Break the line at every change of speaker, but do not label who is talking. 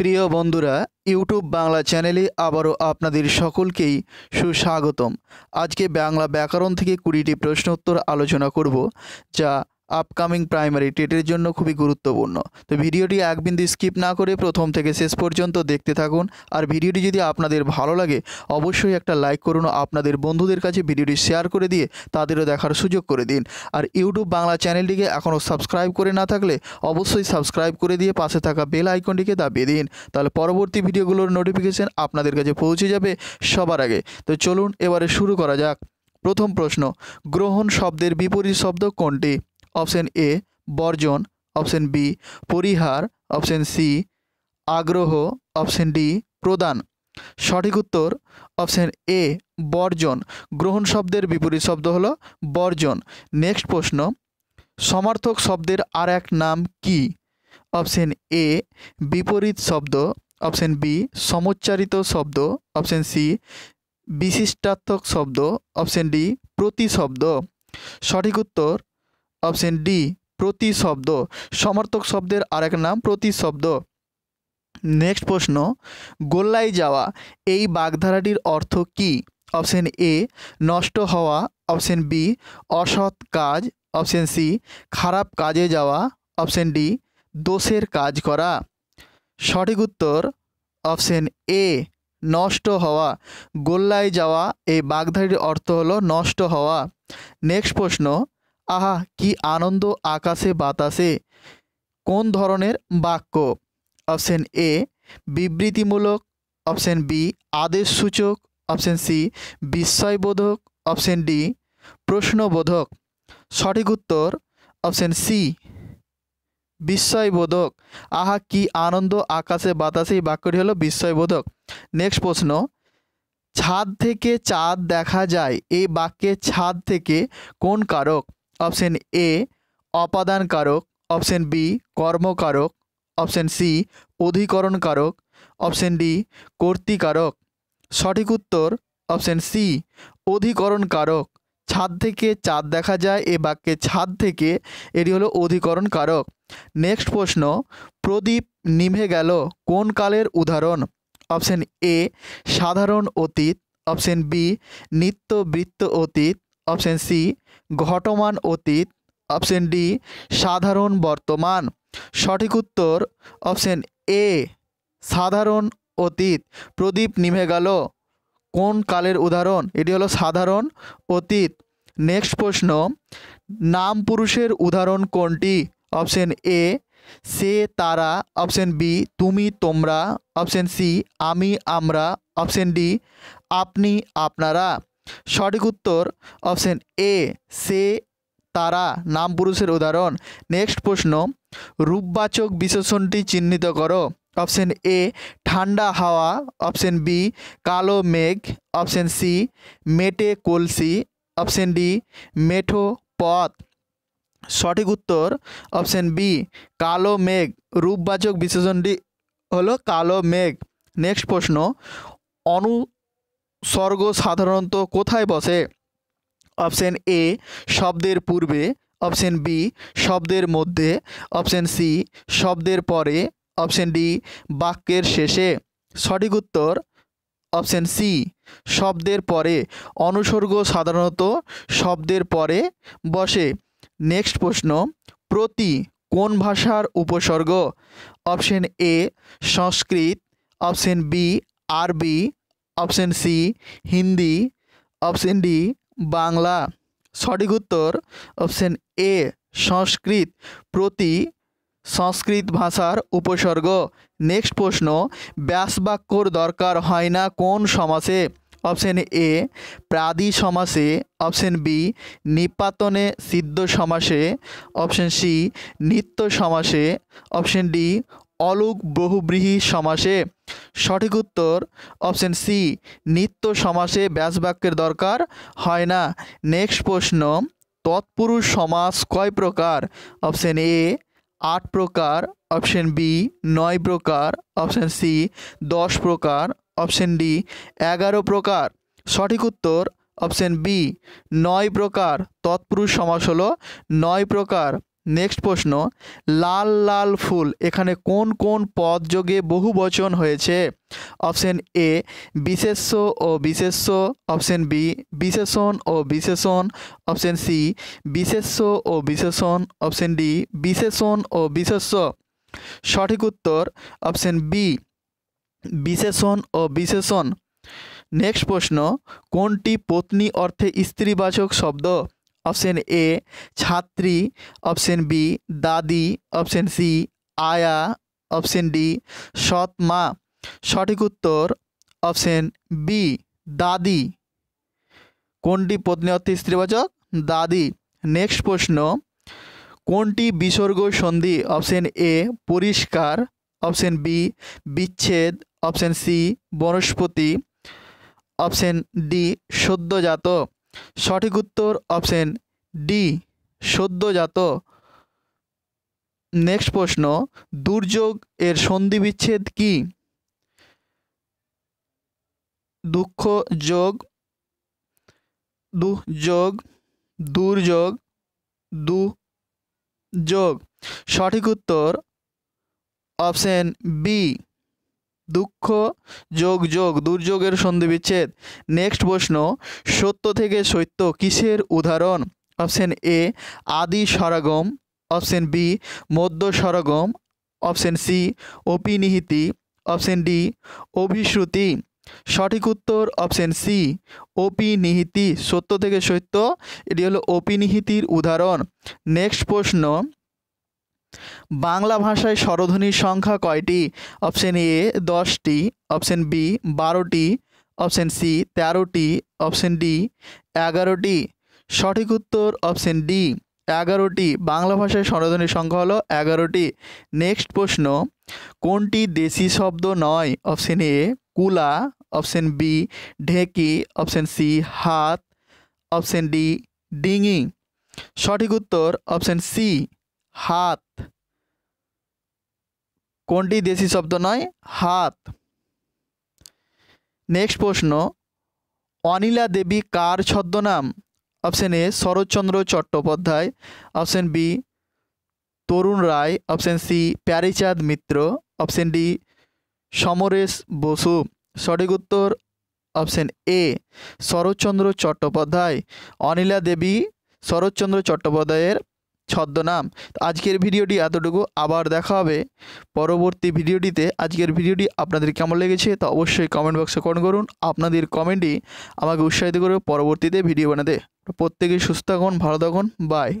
প্রিয় বন্ধুরা ইউটিউব বাংলা চ্যানেলে আবারও আপনাদের সকলকেই সুস্বাগতম আজকে বাংলা ব্যাকরণ থেকে কুড়িটি প্রশ্ন উত্তর আলোচনা করব যা আপকামিং প্রাইমারি টেটের জন্য খুবই গুরুত্বপূর্ণ তো ভিডিওটি এক বিন্দু স্কিপ না করে প্রথম থেকে শেষ পর্যন্ত দেখতে থাকুন আর ভিডিওটি যদি আপনাদের ভালো লাগে অবশ্যই একটা লাইক করুন আপনাদের বন্ধুদের কাছে ভিডিওটি শেয়ার করে দিয়ে তাদেরও দেখার সুযোগ করে দিন আর ইউটিউব বাংলা চ্যানেলটিকে এখনও সাবস্ক্রাইব করে না থাকলে অবশ্যই সাবস্ক্রাইব করে দিয়ে পাশে থাকা বেল আইকনটিকে দাবিয়ে দিন তাহলে পরবর্তী ভিডিওগুলোর নোটিফিকেশান আপনাদের কাছে পৌঁছে যাবে সবার আগে তো চলুন এবারে শুরু করা যাক প্রথম প্রশ্ন গ্রহণ শব্দের বিপরীত শব্দ কোনটি অপশন এ বর্জন অপশন বি পরিহার অপশন সি আগ্রহ অপশন ডি প্রদান সঠিক উত্তর অপশন এ বর্জন গ্রহণ শব্দের বিপরীত শব্দ হল বর্জন নেক্সট প্রশ্ন সমার্থক শব্দের আর এক নাম কি অপশন এ বিপরীত শব্দ অপশন বি সমোচ্চারিত শব্দ অপশন সি বিশিষ্টাত্মক শব্দ অপশন ডি প্রতিশব্দ সঠিক উত্তর অপশন ডি প্রতিশব্দ সমর্থক শব্দের আরেক নাম প্রতিশব্দ নেক্সট প্রশ্ন গোল্লায় যাওয়া এই বাগধারাটির অর্থ কি অপশন এ নষ্ট হওয়া অপশন বি অসৎ কাজ অপশন সি খারাপ কাজে যাওয়া অপশন ডি দোষের কাজ করা সঠিক উত্তর অপশন এ নষ্ট হওয়া গোল্লায় যাওয়া এই বাগধারীর অর্থ হলো নষ্ট হওয়া নেক্সট প্রশ্ন আহা কি আনন্দ আকাশে বাতাসে কোন ধরনের বাক্য অপশন এ বিবৃতিমূলক অপশন বি আদেশ সূচক অপশন সি বিস্ময়বোধক অপশন ডি প্রশ্নবোধক সঠিক উত্তর অপশন সি বিস্ময়বোধক আহা কি আনন্দ আকাশে বাতাসে এই বাক্যটি হলো বিস্ময়বোধক নেক্সট প্রশ্ন ছাদ থেকে চাঁদ দেখা যায় এই বাক্যে ছাদ থেকে কোন কারক অপশন এ অপাদান কারক অপশন বি কর্মকারক অপশন সি অধিকরণ কারক অপশন ডি কর্তিকারক সঠিক উত্তর অপশন সি অধিকরণ কারক ছাদ থেকে চাঁদ দেখা যায় এ বাক্যে ছাদ থেকে এটি হলো অধিকরণ কারক নেক্সট প্রশ্ন প্রদীপ নিভে গেল কোন কালের উদাহরণ অপশন এ সাধারণ অতীত অপশন বি নিত্য বৃত্ত অতীত অপশন সি ঘটমান অতীত অপশন ডি সাধারণ বর্তমান সঠিক উত্তর অপশন এ সাধারণ অতীত প্রদীপ নিভে গেল কোন কালের উদাহরণ এটি হলো সাধারণ অতীত নেক্সট প্রশ্ন নাম পুরুষের উদাহরণ কোনটি অপশন এ সে তারা অপশন বি তুমি তোমরা অপশন সি আমি আমরা অপশন ডি আপনি আপনারা সঠিক উত্তর অপশন এ সে তারা নাম পুরুষের উদাহরণ নেক্সট প্রশ্ন রূপবাচক বিশেষণটি চিহ্নিত করো অপশন এ ঠান্ডা হাওয়া অপশন বি কালো মেঘ অপশন সি মেটে কলসি অপশন ডি মেঠো পথ সঠিক উত্তর অপশন বি কালো মেঘ রূপবাচক বিশেষণটি হলো কালো মেঘ নেক্সট প্রশ্ন অনু স্বর্গ সাধারণত কোথায় বসে অপশন এ শব্দের পূর্বে অপশন বি শব্দের মধ্যে অপশন সি শব্দের পরে অপশন ডি বাক্যের শেষে সঠিক উত্তর অপশন সি শব্দের পরে অনুসর্গ সাধারণত শব্দের পরে বসে নেক্সট প্রশ্ন প্রতি কোন ভাষার উপসর্গ option A Sanskrit option B আরবি option C Hindi option D Bangla সঠিক উত্তর অপশন এ সংস্কৃত প্রতি সংস্কৃত ভাষার উপসর্গ নেক্সট প্রশ্ন ব্যাসবাক্যর দরকার হয় না কোন সমাসে অপশন এ প্রাদি সমাসে অপশন বি নিপাতনে সিদ্ধ সমাসে অপশন সি নিত্য সমাসে অপশন ডি অলুক বহুব্রীহী সমাসে সঠিক উত্তর অপশন সি নিত্য সমাসে ব্যাসবাক্যের দরকার হয় না নেক্সট প্রশ্ন তৎপুরুষ সমাস কয় প্রকার অপশন এ আট প্রকার অপশন বি নয় প্রকার অপশন সি দশ প্রকার অপশন ডি এগারো প্রকার সঠিক উত্তর অপশন বি নয় প্রকার তৎপুরুষ সমাস হলো নয় প্রকার নেক্সট প্রশ্ন লাল লাল ফুল এখানে কোন কোন পদ যোগে বহু বচন হয়েছে অপশন এ বিশেষ্য ও বিশেষ্য অপশন বি বিশেষণ ও বিশেষণ অপশন সি বিশেষ্য ও বিশেষণ অপশন ডি বিশেষণ ও বিশেষ্য সঠিক উত্তর অপশন বি বিশেষণ ও বিশেষণ নেক্সট প্রশ্ন কোনটি পত্নী অর্থে স্ত্রীবাচক শব্দ অপশন এ ছাত্রী অপশন বি দাদি অপশন সি আয়া অপশন ডি সৎ মা সঠিক উত্তর অপশন বি দাদি কোনটি অর্থে স্ত্রীবাচক দাদি নেক্সট প্রশ্ন কোনটি বিসর্গ সন্ধি অপশন এ পরিষ্কার অপশন বি বিচ্ছেদ অপশন সি বনস্পতি অপশন ডি সদ্যজাত সঠিক উত্তর অপশন ডি সদ্যজাত নেক্সট প্রশ্ন দুর্যোগ এর সন্ধিবিচ্ছেদ কি দুঃখ যোগ দুযোগ দুর্যোগ দু যোগ সঠিক উত্তর অপশন বি দুঃখ যোগ যোগ দুর্যোগের সন্ধি বিচ্ছেদ নেক্সট প্রশ্ন সত্য থেকে সত্য কিসের উদাহরণ অপশন এ আদি সরগম অপশন বি মধ্য সরগম অপশন সি অপিনিহিতি অপশন ডি অভিশ্রুতি সঠিক উত্তর অপশন সি অপিনিহিতি সত্য থেকে সত্য এটি হলো অপিনিহিতির উদাহরণ নেক্সট প্রশ্ন বাংলা ভাষায় স্বরধ্বনির সংখ্যা কয়টি অপশন এ দশটি অপশন বি বারোটি অপশন সি তেরোটি অপশন ডি এগারোটি সঠিক উত্তর অপশন ডি এগারোটি বাংলা ভাষায় স্বরধ্বনির সংখ্যা হলো এগারোটি নেক্সট প্রশ্ন কোনটি দেশি শব্দ নয় অপশন এ কুলা অপশন বি ঢেকি অপশন সি হাত অপশন ডি ডিঙি সঠিক উত্তর অপশন সি হাত কোনটি দেশি শব্দ নয় হাত নেক্সট প্রশ্ন অনিলা দেবী কার ছদ্মনাম option A Sharatchandra Chattopadhyay option B Tarun Roy option C Pyarichand Mitra option D Samaresh Basu সঠিক উত্তর অপশন এ শরৎচন্দ্র চট্টোপাধ্যায় অনিলা দেবী শরৎচন্দ্র চট্টোপাধ্যায়ের ছদ্মনাম আজকের ভিডিওটি এতটুকু আবার দেখা হবে পরবর্তী ভিডিওটিতে আজকের ভিডিওটি আপনাদের কেমন লেগেছে তা অবশ্যই কমেন্ট বক্সে কমেন্ট করুন আপনাদের কমেন্টই আমাকে উৎসাহিত করে পরবর্তীতে ভিডিও বানাতে প্রত্যেকেই সুস্থ থাকুন ভালো থাকুন বাই